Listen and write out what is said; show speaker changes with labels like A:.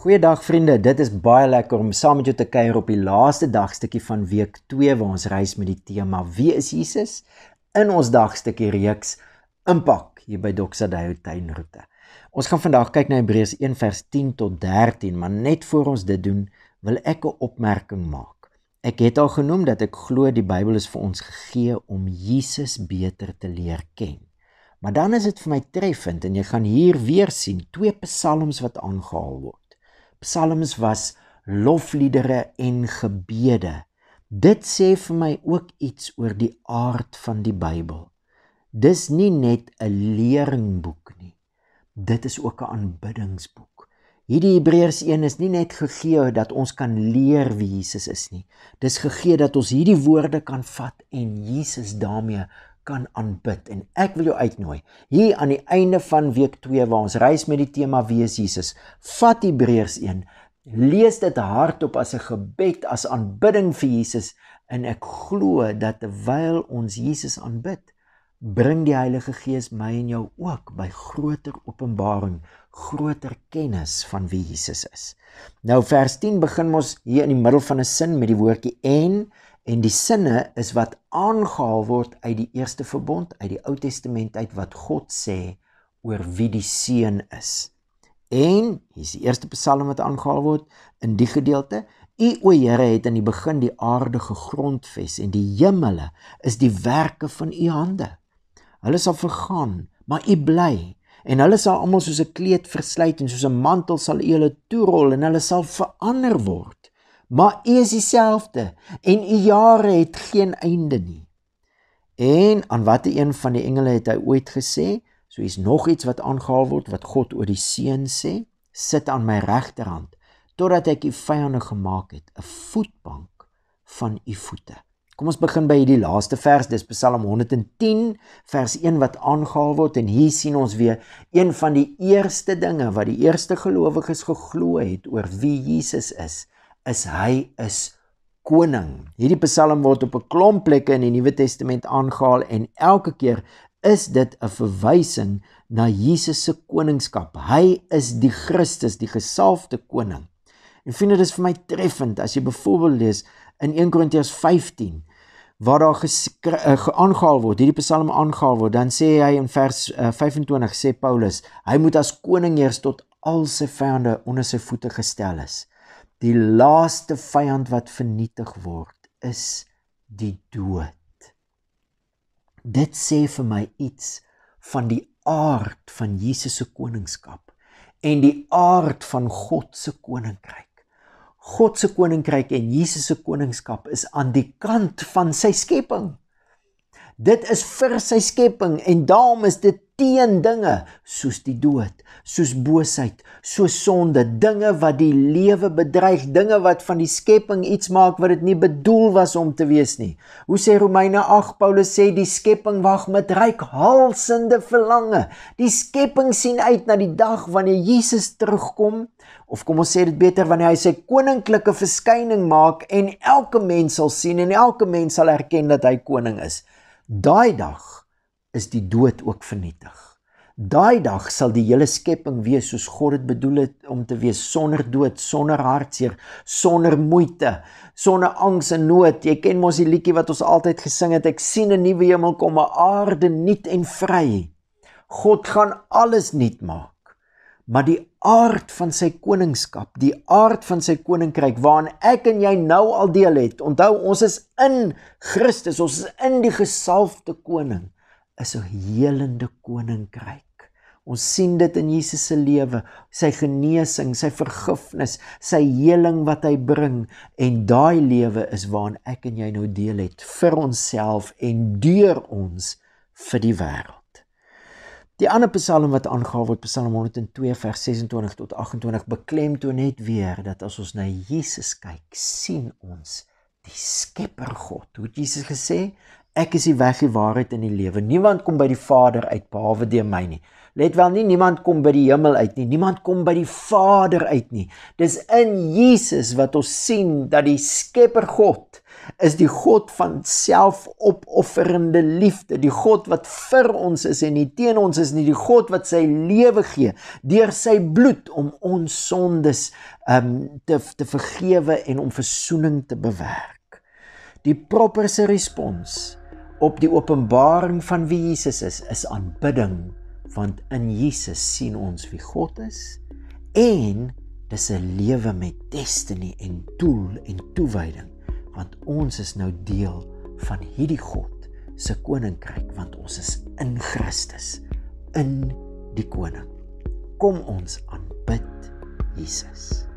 A: Goeiedag vriende, dit is baie lekker om saam met jou te kuier op die laaste dagstukkie van week 2 waar ons reis met die tema Wie is Jesus in ons dagstukkie reeks Impak hier by Doxadayo tuinroete. Ons gaan vandag kyk na Hebreërs 1:10 tot 13, maar net voor ons dit doen, wil ek 'n opmerking maak. Ek het al genoem dat ek glo die Bybel is vir ons gegee om Jesus beter te leer ken. Maar dan is dit vir my treffend en jy gaan hier weer sien twee psalms wat aangehaal word psalms was lofliedere en gebede. Dit sê vir my ook iets oor die aard van die Bybel. Dis nie net 'n leringboek nie. Dit is ook 'n aanbiddingsboek. Hierdie Hebreërs 1 is nie net gegee dat ons kan leer wie Jesus is nie. Dis gegee dat ons hierdie woorde kan vat en Jesus daarmee kan aanbid en ek wil jou uitnooi hier aan die einde van week 2 waar ons reis met die tema wie is Jesus vat Hebreërs 1 lees dit hardop as 'n gebed as aanbidding vir Jesus en ek glo dat terwyl ons Jesus aanbid bring die Heilige Gees my en jou ook by groter openbaring groter kennis van wie Jesus is nou vers 10 begin ons hier in die middel van 'n sin met die woordjie en En die sinne is wat aangehaal word uit die eerste verbond, uit die Ou Testament uit wat God sê oor wie die seun is. En hier's die eerste Psalm wat aangehaal word in die gedeelte: U o Here het in die begin die aarde gegrondves en die hemele is die werke van u hande. Hulle sal vergaan, maar u bly En hulle sal almal soos 'n kleed versluit en soos 'n mantel sal hulle toerol en hulle sal verander word maar u is dieselfde en u jare het geen einde nie. En aan watter een van die engele het hy ooit gesê? So is nog iets wat aangehaal word wat God oor die seun sê, sit aan my regterhand totdat ek u vyande gemaak het, 'n voetbank van u voete. Kom ons begin by hierdie laaste vers, dis Psalm 110 vers 1 wat aangehaal word en hier sien ons weer een van die eerste dinge wat die eerste gelowiges geglo het oor wie Jesus is is hy is koning. Hierdie Psalm word op 'n klomp plekke in die Nuwe Testament aangehaal en elke keer is dit 'n verwysing na Jesus se koningskap. Hy is die Christus, die gesalfde koning. En vind dit is vir my treffend as jy byvoorbeeld lees in 1 Korintiërs 15 waar daar geaangehaal eh, word, hierdie Psalm aangehaal word, dan sê hy in vers 25 eh, sê Paulus, hy moet as koning eers tot al sy vyande onder sy voete gestel is. Die laaste vyand wat vernietig word is die dood. Dit sê vir my iets van die aard van Jesus se koningskap en die aard van God se koninkryk. God se koninkryk en Jesus se koningskap is aan die kant van sy skepping. Dit is vir sy skepping en daarom is dit teen dinge soos die dood, soos boosheid, soos sonde, dinge wat die lewe bedreig, dinge wat van die skepping iets maak wat dit nie bedoel was om te wees nie. Hoe sê Romeine 8 Paulus sê die skepping wag met ryk halsende verlange. Die skepping sien uit na die dag wanneer Jesus terugkom of kom ons sê dit beter wanneer hy sy koninklike verskyning maak en elke mens sal sien en elke mens sal erken dat hy koning is. Daai dag is die dood ook vernietig. Daai dag sal die hele skepping wees soos God dit bedoel het om te wees sonder dood, sonder hartseer, sonder moeite, sonder angs en nood. Jy ken mos die liedjie wat ons altyd gesing het, ek sien 'n nuwe hemel kom, 'n aarde nuut en vry. God gaan alles nuut maak. Maar die aard van sy koningskap, die aard van sy koninkryk waarin ek en jy nou al deel het. Onthou, ons is in Christus, ons is in die gesalfde koning, is 'n helende koninkryk. Ons sien dit in Jesus se lewe, sy genesing, sy vergifnis, sy heling wat hy bring en daai lewe is waarin ek en jy nou deel het vir onsself en deur ons vir die wêreld. Die ander Psalm wat aangehaal word, Psalm 102 vers 26 tot 28 beklemtoon net weer dat as ons na Jesus kyk, sien ons die Skepper God. Hoe Jesus gesê, ek is die weg, die waarheid en die lewe. Niemand kom by die Vader uit behalwe deur my nie. Let wel nie niemand kom by die hemel uit nie. Niemand kom by die Vader uit nie. Dis in Jesus wat ons sien dat die Skepper God is die God van selfopofferende liefde, die God wat vir ons is en nie teen ons is nie, die God wat sy lewe gee deur sy bloed om ons sondes um te te vergewe en om verzoening te bewerk. Die properse respons op die openbaring van wie Jesus is, is aanbidding, want in Jesus sien ons wie God is en dis 'n lewe met destiny en doel en toewyding want ons is nou deel van hierdie God se koninkryk want ons is in Christus in die koning kom ons aanbid Jesus